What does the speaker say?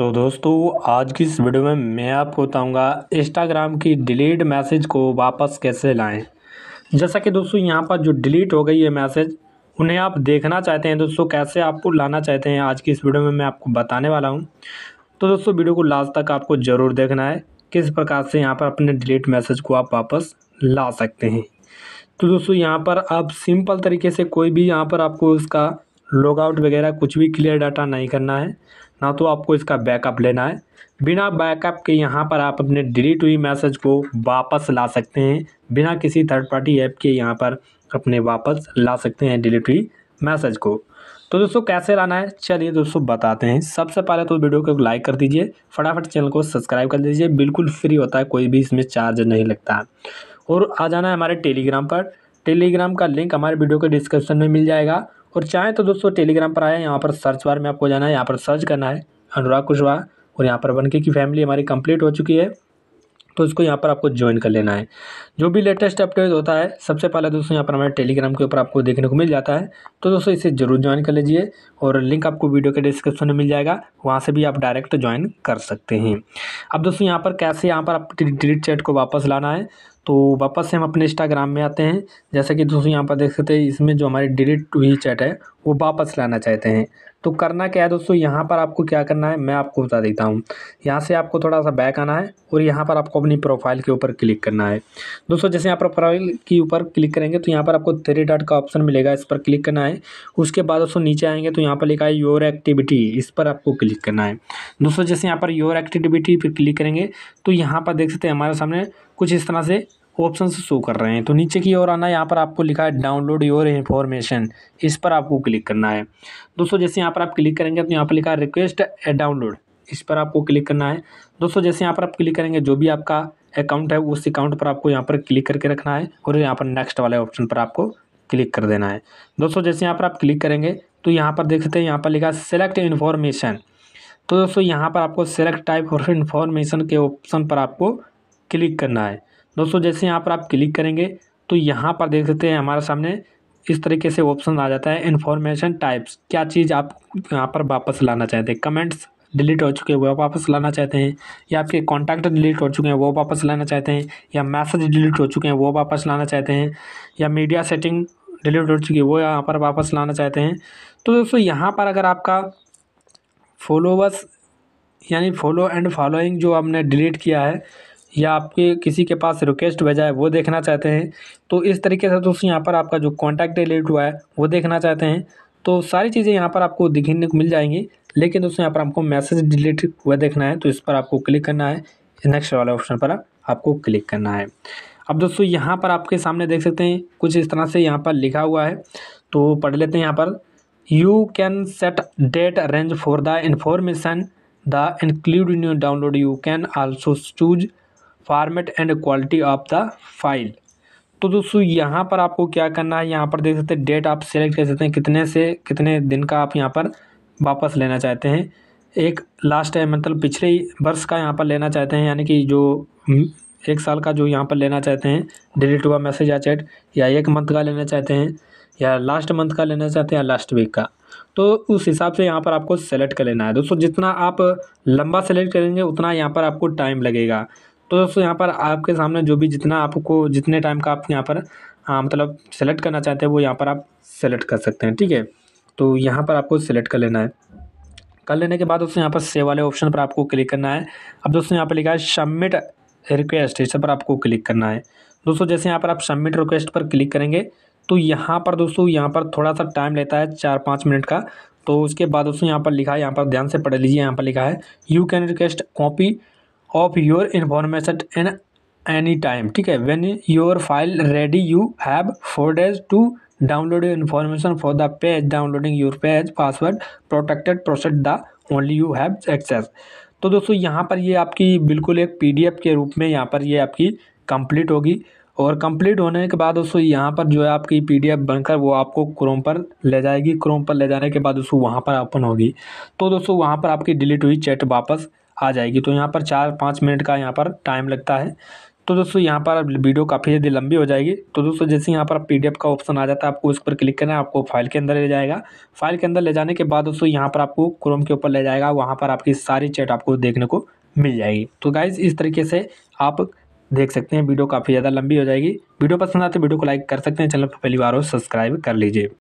सो so, दोस्तों आज की इस वीडियो में मैं आपको बताऊंगा इंस्टाग्राम की डिलीट मैसेज को वापस कैसे लाएं जैसा कि दोस्तों यहाँ पर जो डिलीट हो गई है मैसेज उन्हें आप देखना चाहते हैं दोस्तों कैसे आपको लाना चाहते हैं आज की इस वीडियो में मैं आपको बताने वाला हूँ तो दोस्तों वीडियो को लास्ट तक आपको ज़रूर देखना है किस प्रकार से यहाँ पर अपने डिलीट मैसेज को आप वापस ला सकते हैं तो दोस्तों यहाँ पर आप सिंपल तरीके से कोई भी यहाँ पर आपको उसका लॉगआउट वगैरह कुछ भी क्लियर डाटा नहीं करना है ना तो आपको इसका बैकअप लेना है बिना बैकअप के यहाँ पर आप अपने डिलीट हुई मैसेज को वापस ला सकते हैं बिना किसी थर्ड पार्टी ऐप के यहाँ पर अपने वापस ला सकते हैं डिलीट हुई मैसेज को तो दोस्तों कैसे लाना है चलिए दोस्तों बताते हैं सबसे पहले तो वीडियो को लाइक कर दीजिए फटाफट चैनल को सब्सक्राइब कर दीजिए बिल्कुल फ्री होता है कोई भी इसमें चार्ज नहीं लगता और आ जाना है हमारे टेलीग्राम पर टेलीग्राम का लिंक हमारे वीडियो के डिस्क्रिप्शन में मिल जाएगा और चाहें तो दोस्तों टेलीग्राम पर आए यहाँ पर सर्च बार में आपको जाना है यहाँ पर सर्च करना है अनुराग कुशवाहा और यहाँ पर बनके की फैमिली हमारी कंप्लीट हो चुकी है तो इसको यहाँ पर आपको ज्वाइन कर लेना है जो भी लेटेस्ट अपडेट होता है सबसे पहले दोस्तों यहाँ पर हमारे टेलीग्राम के ऊपर आपको देखने को मिल जाता है तो दोस्तों इसे ज़रूर ज्वाइन कर लीजिए और लिंक आपको वीडियो के डिस्क्रिप्शन में मिल जाएगा वहाँ से भी आप डायरेक्ट ज्वाइन कर सकते हैं अब दोस्तों यहाँ पर कैसे यहाँ पर आप डिलीट चैट को वापस लाना है तो वापस से हम अपने इंस्टाग्राम में आते हैं जैसा कि दोस्तों यहाँ पर देख सकते हैं इसमें जो हमारी डिलीट हुई चैट है वो वापस लाना चाहते हैं तो करना क्या है दोस्तों यहाँ पर आपको क्या करना है मैं आपको बता देता हूँ यहाँ से आपको थोड़ा सा बैक आना है और यहाँ पर आपको अपनी प्रोफाइल के ऊपर क्लिक करना है दोस्तों जैसे यहाँ पर प्रोफाइल के ऊपर क्लिक करेंगे तो यहाँ पर आपको थ्री डॉट का ऑप्शन मिलेगा इस पर क्लिक करना है उसके बाद दोस्तों नीचे आएंगे तो यहाँ पर लिखा है योर एक्टिविटी इस पर आपको क्लिक करना है दोस्तों जैसे यहाँ पर योर एक्टिविटी पर क्लिक करेंगे तो यहाँ पर देख सकते हैं हमारे सामने कुछ इस तरह से ऑप्शन शो कर रहे हैं तो नीचे की ओर आना यहाँ पर आपको लिखा है डाउनलोड योर इन्फॉर्मेशन इस पर आपको क्लिक करना है दोस्तों जैसे यहाँ पर आप क्लिक करेंगे तो यहाँ पर लिखा है रिक्वेस्ट ए डाउनलोड इस पर आपको क्लिक करना है दोस्तों जैसे यहाँ पर आप क्लिक करेंगे जो भी आपका अकाउंट है उस अकाउंट पर आपको यहाँ पर क्लिक करके रखना है और यहाँ पर नेक्स्ट वाले ऑप्शन पर आपको क्लिक कर देना है दोस्तों जैसे यहाँ पर आप क्लिक करेंगे तो यहाँ पर देखते हैं यहाँ पर लिखा है सेलेक्ट इन्फॉर्मेशन तो दोस्तों यहाँ पर आपको सेलेक्ट टाइप और इन्फॉर्मेशन के ऑप्शन पर आपको क्लिक करना है दोस्तों जैसे यहाँ पर आप क्लिक करेंगे तो यहाँ पर देख सकते हैं हमारे सामने इस तरीके से ऑप्शन आ जाता है इन्फॉर्मेशन टाइप्स क्या चीज़ आप यहाँ पर वापस लाना चाहते हैं कमेंट्स डिलीट हो चुके हैं वो वापस लाना चाहते हैं या आपके कॉन्टैक्ट डिलीट हो चुके हैं वो वापस लाना चाहते हैं या मैसेज डिलीट हो चुके हैं वो वापस लाना चाहते हैं या मीडिया सेटिंग डिलीट हो चुकी है वो यहाँ पर वापस लाना चाहते हैं तो दोस्तों यहाँ पर अगर आपका फॉलोवर्स यानी फॉलो एंड फॉलोइंग जो आपने डिलीट किया है या आपके किसी के पास रिक्वेस्ट भेजा है वो देखना चाहते हैं तो इस तरीके से दोस्तों यहाँ पर आपका जो कॉन्टैक्ट डिलीट हुआ है वो देखना चाहते हैं तो सारी चीज़ें यहाँ पर आपको दिखने को मिल जाएंगी लेकिन दोस्तों यहाँ पर आपको मैसेज डिलीट हुआ देखना है तो इस पर आपको क्लिक करना है नेक्स्ट वाले ऑप्शन पर आपको क्लिक करना है अब दोस्तों यहाँ पर आपके सामने देख सकते हैं कुछ इस तरह से यहाँ पर लिखा हुआ है तो पढ़ लेते हैं यहाँ पर you can set date arrange for the information the include in you download you can also choose format and quality of the file तो दोस्तों यहाँ पर आपको क्या करना है यहाँ पर देख सकते हैं डेट आप सेलेक्ट कर सकते हैं कितने से कितने दिन का आप यहाँ पर वापस लेना चाहते हैं एक लास्ट टाइम मतलब पिछले वर्ष का यहाँ पर लेना चाहते हैं यानी कि जो हम्म, एक साल का जो यहाँ पर लेना चाहते हैं डिलीट हुआ मैसेज या चैट या एक मंथ का लेना चाहते हैं या लास्ट मंथ का लेना चाहते हैं या लास्ट वीक का तो उस हिसाब से यहाँ पर आपको सेलेक्ट कर लेना है दोस्तों जितना आप लंबा सेलेक्ट करेंगे उतना यहाँ पर आपको टाइम लगेगा तो दोस्तों यहाँ पर आपके सामने जो भी जितना आपको जितने टाइम का आप यहाँ पर हाँ मतलब सेलेक्ट करना चाहते हैं वो यहाँ पर आप सेलेक्ट कर सकते हैं ठीक है तो यहाँ पर आपको सेलेक्ट कर लेना है कर लेने के बाद दोस्तों यहाँ पर सेव वाले ऑप्शन पर आपको क्लिक करना है अब दोस्तों यहाँ पर लिखा है सबमिट रिक्वेस्ट इस पर आपको क्लिक करना है दोस्तों जैसे यहाँ पर आप सबमिट रिक्वेस्ट पर क्लिक करेंगे तो यहाँ पर दोस्तों यहाँ पर थोड़ा सा टाइम लेता है चार पाँच मिनट का तो उसके बाद दोस्तों यहाँ पर लिखा है यहाँ पर ध्यान से पढ़ लीजिए यहाँ पर लिखा है you can request copy of your information in any time ठीक है when your file ready you have four days to download your information for the page downloading your page password protected process the only you have access तो दोस्तों यहाँ पर ये आपकी बिल्कुल एक एफ के रूप में यहाँ पर ये आपकी कंप्लीट होगी और कंप्लीट होने के बाद दोस्तों यहाँ पर जो है आपकी पीडीएफ बनकर वो आपको क्रोम पर ले जाएगी क्रोम पर ले जाने के बाद दोस्तों वहाँ पर ओपन होगी तो दोस्तों वहाँ पर आपकी डिलीट हुई चैट वापस आ जाएगी तो यहाँ पर चार पाँच मिनट का यहाँ पर टाइम लगता है तो दोस्तों यहाँ पर वीडियो काफ़ी ज़्यादा लंबी हो जाएगी तो दोस्तों जैसे यहाँ पर पीडीएफ का ऑप्शन आ जाता है आपको उस पर क्लिक करना है आपको फाइल के अंदर ले जाएगा फाइल के अंदर ले जाने के बाद दोस्तों यहाँ पर आपको क्रोम के ऊपर ले जाएगा वहाँ पर आपकी सारी चैट आपको देखने को मिल जाएगी तो गाइज़ इस तरीके से आप देख सकते हैं वीडियो काफ़ी ज़्यादा लंबी हो जाएगी वीडियो पसंद आते तो वीडियो को लाइक कर सकते हैं चैनल पर पहली बार हो सब्सक्राइब कर लीजिए